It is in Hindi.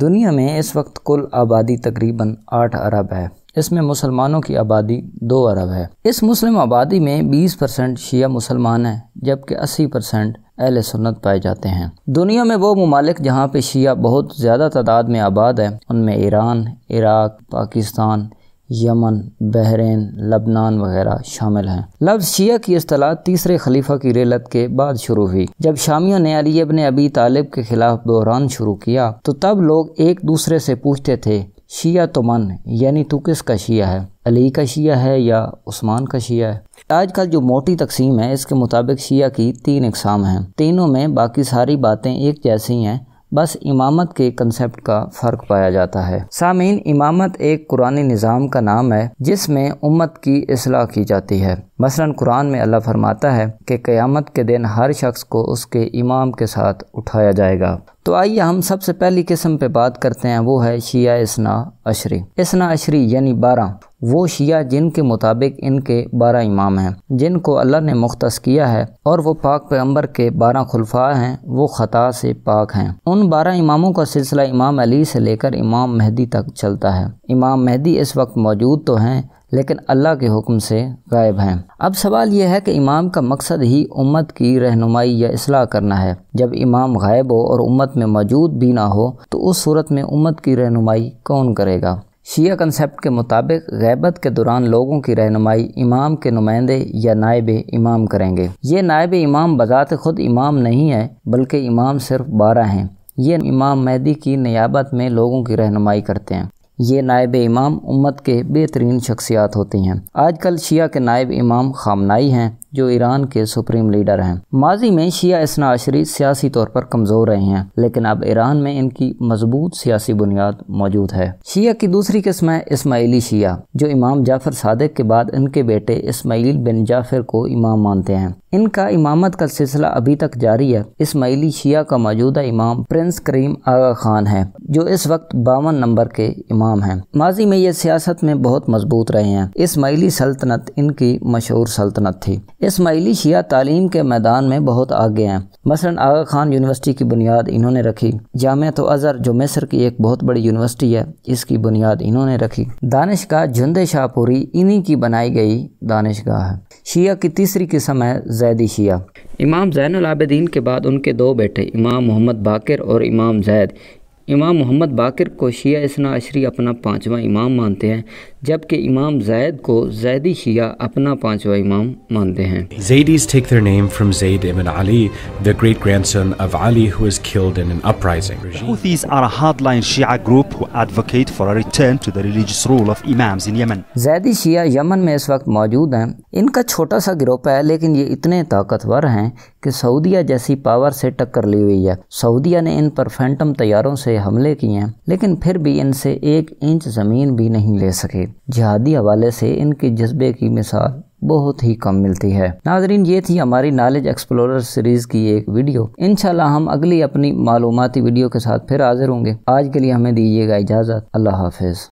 दुनिया में इस वक्त कुल आबादी तकरीबन आठ अरब है इसमें मुसलमानों की आबादी दो अरब है इस मुस्लिम आबादी में 20 परसेंट शिया मुसलमान हैं जबकि 80 परसेंट अहल सुन्नत पाए जाते हैं दुनिया में वो ममालिक जहाँ पे शिया बहुत ज़्यादा तादाद में आबाद है उनमें Iran Iraq Pakistan Yemen Bahrain लबनान वगैरह शामिल हैं लफ्ज़ शिया की असलाह तीसरे खलीफा की रेलत के बाद शुरू हुई जब शामियों ने अली ने अबी तालिब के खिलाफ बहरान शुरू किया तो तब लोग एक दूसरे से पूछते थे शिया तो मन यानी तू का शिया है अली का शिया है या उस्मान का शिया है आजकल जो मोटी तकसीम है इसके मुताबिक शिया की तीन इकसाम हैं तीनों में बाकी सारी बातें एक जैसी हैं बस इमामत के कंसेप्ट का फ़र्क पाया जाता है सामीन इमामत एक कुरानी निज़ाम का नाम है जिसमें उम्मत की असलाह की जाती है मसलन कुरान में अल्लाह फरमाता है कि क़यामत के दिन हर शख्स को उसके इमाम के साथ उठाया जाएगा तो आइए हम सबसे पहली किस्म पे बात करते हैं वो है शिया इसना अशरी इसना अशरी यानी बारह वो शिया जिनके मुताबिक इनके बारह इमाम हैं जिनको अल्लाह ने मुख्त किया है और वो पाक पैम्बर के बारह खुलफा हैं वो ख़ता से पाक हैं उन बारह इमामों का सिलसिला इमाम अली से लेकर इमाम मेहदी तक चलता है इमाम मेहदी इस वक्त मौजूद तो हैं लेकिन अल्लाह के हुक्म से गायब हैं अब सवाल यह है कि इमाम का मकसद ही उम्मत की रहनुमाई या असलाह करना है जब इमाम गायब हो और उम्मत में मौजूद भी ना हो तो उस सूरत में उम्मत की रहनुमाई कौन करेगा शिया कंसेप्ट के मुताबिक गैबत के दौरान लोगों की रहनुमाई इमाम के नुमाइंदे या नायब इमाम करेंगे ये नायब इमाम बज़ात खुद इमाम नहीं है बल्कि इमाम सिर्फ बारह हैं ये इमाम मेहदी की नियाबत में लोगों की रहनुमाई करते हैं ये नायब इमाम उम्मत के बेहतरीन शख्सियात होती हैं आजकल शिया के नायब इमाम खामनाई हैं जो ईरान के सुप्रीम लीडर हैं माजी में शिया इसनाशरी सियासी तौर पर कमज़ोर रहे हैं लेकिन अब ईरान में इनकी मजबूत सियासी बुनियाद मौजूद है शिया की दूसरी किस्म है इसमाइली शिया जो इमाम जाफर सादक के बाद इनके बेटे इसमाइल बिन जाफिर को इमाम मानते हैं इनका इमामत का सिलसिला अभी तक जारी है इसमाइली शिया का मौजूदा इमाम प्रिंस करीम आगा खान है जो इस वक्त बावन नंबर के इमाम हैं माजी में ये सियासत में बहुत मजबूत रहे हैं इसमाइली सल्तनत इनकी मशहूर सल्तनत थी इसमाइली शिया तालीम के मैदान में बहुत आगे हैं मसलन आगा खान यूनिवर्सिटी की बुनियाद इन्होंने रखी जाम तो अज़हर जो मिस्र की एक बहुत बड़ी यूनिवर्सिटी है इसकी बुनियाद इन्होंने रखी दानिश का शाहपुरी इन्हीं की बनाई गई दानिश गाह है शिया की तीसरी किस्म है जैदी शिया इमाम जैन आबदीन के बाद उनके दो बेटे इमाम मोहम्मद बाकर और इमाम जैद इमाम मोहम्मद बाकर को शिया इसना अशरी अपना पाँचवा इमाम मानते हैं जबकि इमाम जैद को जैदी शिया अपना पाँचवा इमाम मानते हैं Zaydis take their name from Zayd ibn Ali, the great grandson of Ali who was killed in an uprising. The Houthis are a hardline Shia group who advocate for a return to the religious rule of imams in Yemen. जैदी शिया यमन में इस वक्त मौजूद हैं इनका छोटा सा ग्रुप है लेकिन ये इतने ताकतवर हैं कि सऊदीया जैसी पावर से टक्कर ली हुई है सऊदीया ने इन पर फैंटम तैयारों से हमले किए हैं लेकिन फिर भी इनसे एक इंच ज़मीन भी नहीं ले सके जिहादी हवाले से इनके जज्बे की मिसाल बहुत ही कम मिलती है नाजरीन ये थी हमारी नॉलेज एक्सप्लोरर सीरीज की एक वीडियो इनशाला हम अगली अपनी मालूमती वीडियो के साथ फिर हाजिर होंगे आज के लिए हमें दीजिएगा इजाज़त अल्लाह हाफिज़